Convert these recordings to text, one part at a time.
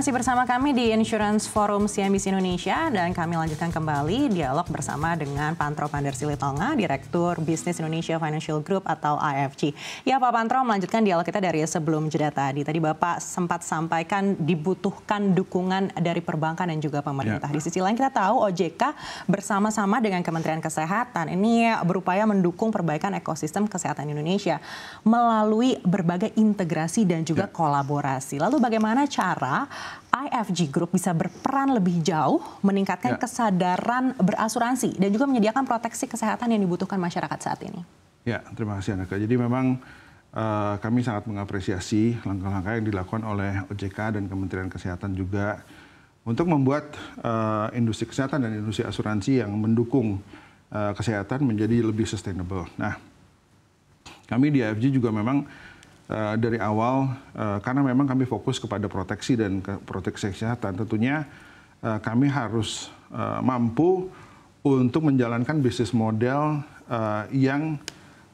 masih bersama kami di Insurance Forum CNBC Indonesia dan kami lanjutkan kembali dialog bersama dengan Pantro Pandar Silitonga, Direktur Bisnis Indonesia Financial Group atau IFG. Ya Pak Pantro, melanjutkan dialog kita dari sebelum jeda tadi. Tadi Bapak sempat sampaikan dibutuhkan dukungan dari perbankan dan juga pemerintah. Ya. Di sisi lain kita tahu OJK bersama-sama dengan Kementerian Kesehatan ini berupaya mendukung perbaikan ekosistem kesehatan Indonesia melalui berbagai integrasi dan juga ya. kolaborasi. Lalu bagaimana cara IFG Group bisa berperan lebih jauh meningkatkan ya. kesadaran berasuransi dan juga menyediakan proteksi kesehatan yang dibutuhkan masyarakat saat ini. Ya, terima kasih Anaka. Jadi memang uh, kami sangat mengapresiasi langkah-langkah yang dilakukan oleh OJK dan Kementerian Kesehatan juga untuk membuat uh, industri kesehatan dan industri asuransi yang mendukung uh, kesehatan menjadi lebih sustainable. Nah, kami di IFG juga memang Eh, dari awal uh, karena memang kami fokus kepada proteksi dan ke proteksi kesehatan. Tentunya uh, kami harus uh, mampu untuk menjalankan bisnis model uh, yang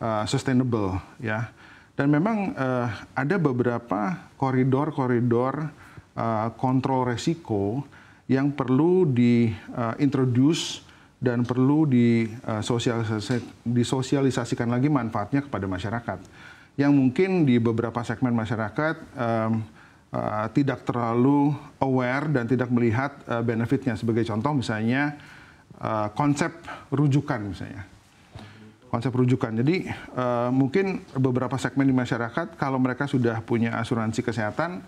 uh, sustainable ya. Dan memang uh, ada beberapa koridor-koridor uh, kontrol resiko yang perlu diintroduce uh, dan perlu disosialisasikan lagi manfaatnya kepada masyarakat yang mungkin di beberapa segmen masyarakat um, uh, tidak terlalu aware dan tidak melihat uh, benefitnya. Sebagai contoh misalnya uh, konsep rujukan misalnya. Konsep rujukan. Jadi uh, mungkin beberapa segmen di masyarakat kalau mereka sudah punya asuransi kesehatan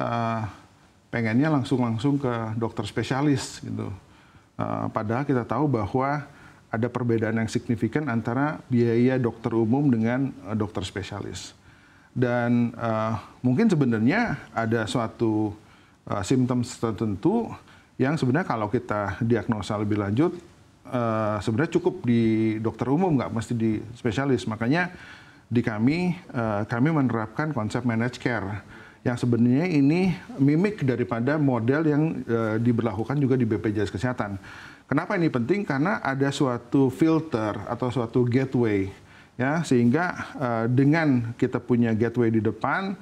uh, pengennya langsung-langsung ke dokter spesialis gitu. Uh, padahal kita tahu bahwa ada perbedaan yang signifikan antara biaya dokter umum dengan eh, dokter spesialis. Dan uh, mungkin sebenarnya ada suatu uh, simptom tertentu yang sebenarnya kalau kita diagnosa lebih lanjut Uh, sebenarnya cukup di dokter umum nggak mesti di spesialis makanya di kami uh, kami menerapkan konsep managed care yang sebenarnya ini mimik daripada model yang e, diberlakukan juga di BPJS Kesehatan. Kenapa ini penting? Karena ada suatu filter atau suatu gateway ya sehingga e, dengan kita punya gateway di depan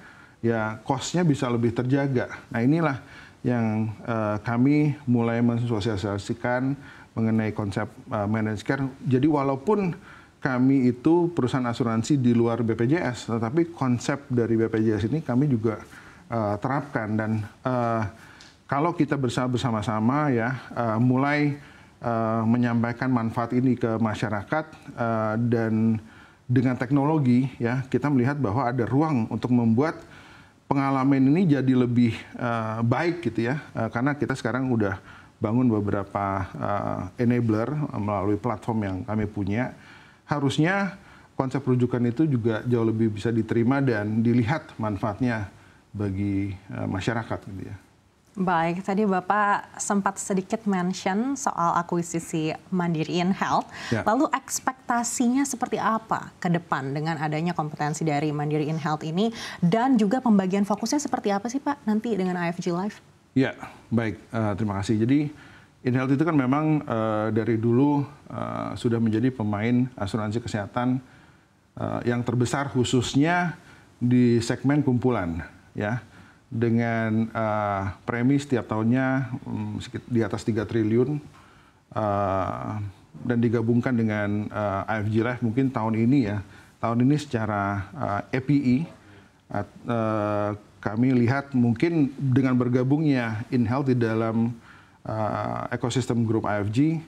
ya costnya bisa lebih terjaga. Nah inilah yang e, kami mulai mensosialisasikan mengenai konsep uh, managed care. Jadi walaupun kami itu perusahaan asuransi di luar BPJS, tetapi konsep dari BPJS ini kami juga uh, terapkan dan uh, kalau kita bersama-sama ya uh, mulai uh, menyampaikan manfaat ini ke masyarakat uh, dan dengan teknologi ya kita melihat bahwa ada ruang untuk membuat pengalaman ini jadi lebih uh, baik gitu ya uh, karena kita sekarang udah bangun beberapa uh, enabler melalui platform yang kami punya harusnya konsep rujukan itu juga jauh lebih bisa diterima dan dilihat manfaatnya bagi eh, masyarakat gitu ya. Baik, tadi Bapak sempat sedikit mention soal akuisisi Mandiri In Health. Ya. Lalu ekspektasinya seperti apa ke depan dengan adanya kompetensi dari Mandiri In Health ini dan juga pembagian fokusnya seperti apa sih Pak nanti dengan IFG Life? Ya, baik. Uh, terima kasih. Jadi InHealth itu kan memang uh, dari dulu uh, sudah menjadi pemain asuransi kesehatan uh, yang terbesar khususnya di segmen kumpulan ya dengan uh, premi setiap tahunnya um, di atas 3 triliun uh, dan digabungkan dengan uh, AFG Life mungkin tahun ini ya tahun ini secara uh, EPI kami lihat mungkin dengan bergabungnya InHealth di dalam uh, ekosistem grup AFG,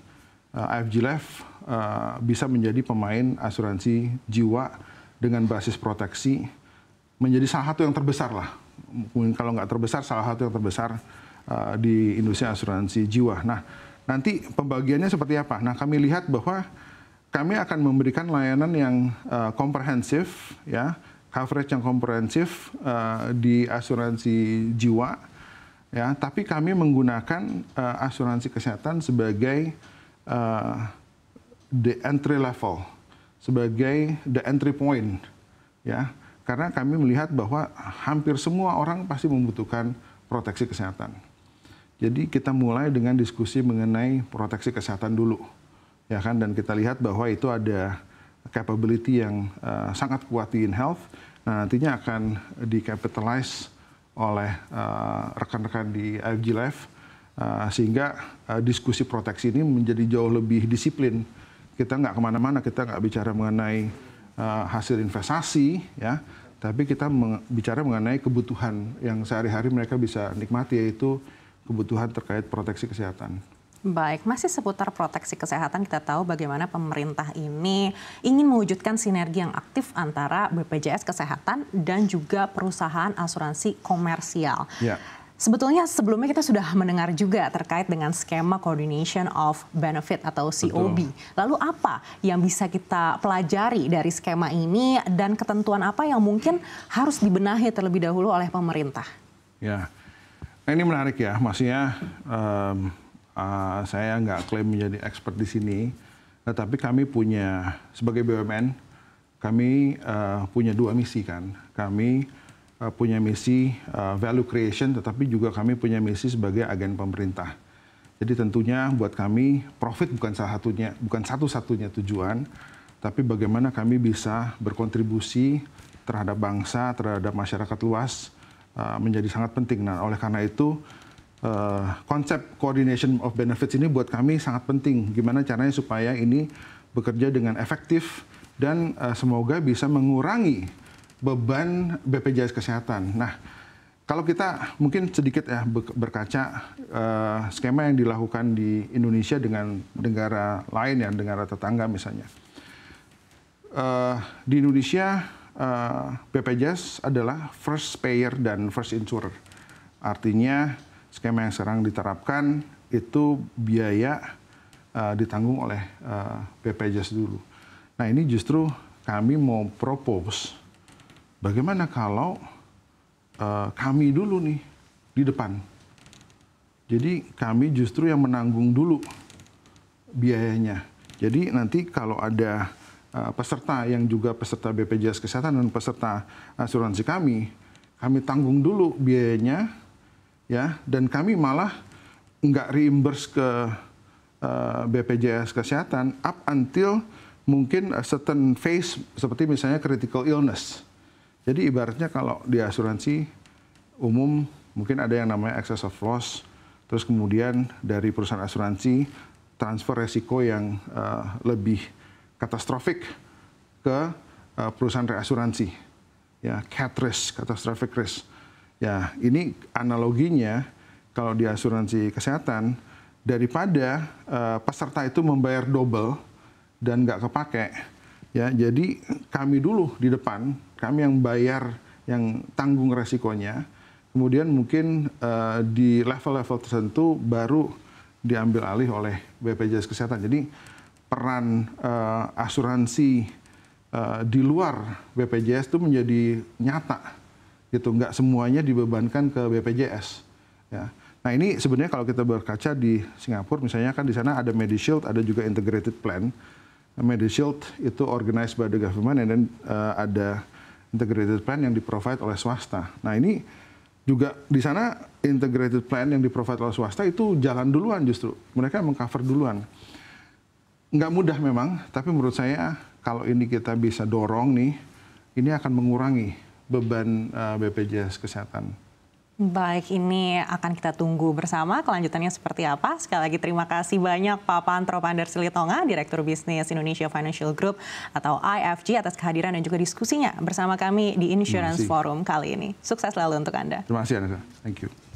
uh, eh, AFG Life uh, bisa menjadi pemain asuransi jiwa dengan basis proteksi menjadi salah satu yang terbesar lah. Mungkin kalau nggak terbesar, salah satu yang terbesar uh, di industri asuransi jiwa. Nah, nanti pembagiannya seperti apa? Nah, kami lihat bahwa kami akan memberikan layanan yang uh, komprehensif, ya, coverage yang komprehensif uh, di asuransi jiwa ya tapi kami menggunakan uh, asuransi kesehatan sebagai uh, the entry level sebagai the entry point ya karena kami melihat bahwa hampir semua orang pasti membutuhkan proteksi kesehatan jadi kita mulai dengan diskusi mengenai proteksi kesehatan dulu ya kan dan kita lihat bahwa itu ada capability yang uh, sangat kuat di in health nah, nantinya akan di capitalize oleh eh, rekan-rekan uh, di IFG Live uh, eh, sehingga uh, diskusi proteksi ini menjadi jauh lebih disiplin. Kita nggak kemana-mana, kita nggak bicara mengenai uh, hasil investasi, ya, tapi kita meng bicara mengenai kebutuhan yang sehari-hari mereka bisa nikmati yaitu kebutuhan terkait proteksi kesehatan. Baik, masih seputar proteksi kesehatan kita tahu bagaimana pemerintah ini ingin mewujudkan sinergi yang aktif antara BPJS Kesehatan dan juga perusahaan asuransi komersial. Ya. Sebetulnya sebelumnya kita sudah mendengar juga terkait dengan skema coordination of benefit atau COB. Betul. Lalu apa yang bisa kita pelajari dari skema ini dan ketentuan apa yang mungkin harus dibenahi terlebih dahulu oleh pemerintah? Ya, nah, ini menarik ya, maksudnya um, Eh, saya nggak klaim menjadi expert di sini, tetapi kami punya sebagai BUMN kami uh, punya dua misi kan. Kami uh, punya misi uh, value creation, tetapi juga kami punya misi sebagai agen pemerintah. Jadi tentunya buat kami profit bukan salah satunya, bukan satu-satunya tujuan, tapi bagaimana kami bisa berkontribusi terhadap bangsa, terhadap masyarakat luas menjadi sangat penting. Nah, oleh karena itu Eh, konsep coordination of benefits ini buat kami sangat penting. Gimana caranya supaya ini bekerja dengan efektif dan uh, semoga bisa mengurangi beban BPJS Kesehatan. Nah, kalau kita mungkin sedikit ya berkaca uh, skema yang dilakukan di Indonesia dengan negara lain ya, negara tetangga misalnya. Uh, di Indonesia uh, BPJS adalah first payer dan first insurer. Artinya skema yang sekarang diterapkan itu biaya uh, ditanggung oleh uh, eh, BPJS dulu. Nah ini justru kami mau propose bagaimana kalau uh, kami dulu nih di depan. Jadi kami justru yang menanggung dulu biayanya. Jadi nanti kalau ada uh, peserta yang juga peserta BPJS Kesehatan dan peserta asuransi kami, kami tanggung dulu biayanya ya dan kami malah nggak reimburse ke uh, eh, BPJS kesehatan up until mungkin a certain phase seperti misalnya critical illness. Jadi ibaratnya kalau di asuransi umum mungkin ada yang namanya excess of loss, terus kemudian dari perusahaan asuransi transfer resiko yang uh, lebih katastrofik ke uh, perusahaan reasuransi, ya cat risk, catastrophic risk. Ya, ini analoginya kalau di asuransi kesehatan daripada uh, peserta itu membayar double dan nggak kepake. Ya, jadi kami dulu di depan, kami yang bayar yang tanggung resikonya. Kemudian mungkin uh, di level-level tertentu baru diambil alih oleh BPJS Kesehatan. Jadi peran uh, asuransi uh, di luar BPJS itu menjadi nyata gitu nggak semuanya dibebankan ke BPJS ya nah ini sebenarnya kalau kita berkaca di Singapura misalnya kan di sana ada MediShield ada juga integrated plan MediShield itu organized by the government dan uh, ada integrated plan yang diprovide oleh swasta nah ini juga di sana integrated plan yang diprovide oleh swasta itu jalan duluan justru mereka mengcover duluan nggak mudah memang tapi menurut saya kalau ini kita bisa dorong nih ini akan mengurangi beban uh, eh, BPJS Kesehatan. Baik, ini akan kita tunggu bersama kelanjutannya seperti apa. Sekali lagi terima kasih banyak Pak Pantro Pandar Silitonga, Direktur Bisnis Indonesia Financial Group atau IFG atas kehadiran dan juga diskusinya bersama kami di Insurance Forum kali ini. Sukses selalu untuk Anda. Terima kasih anda. Thank you.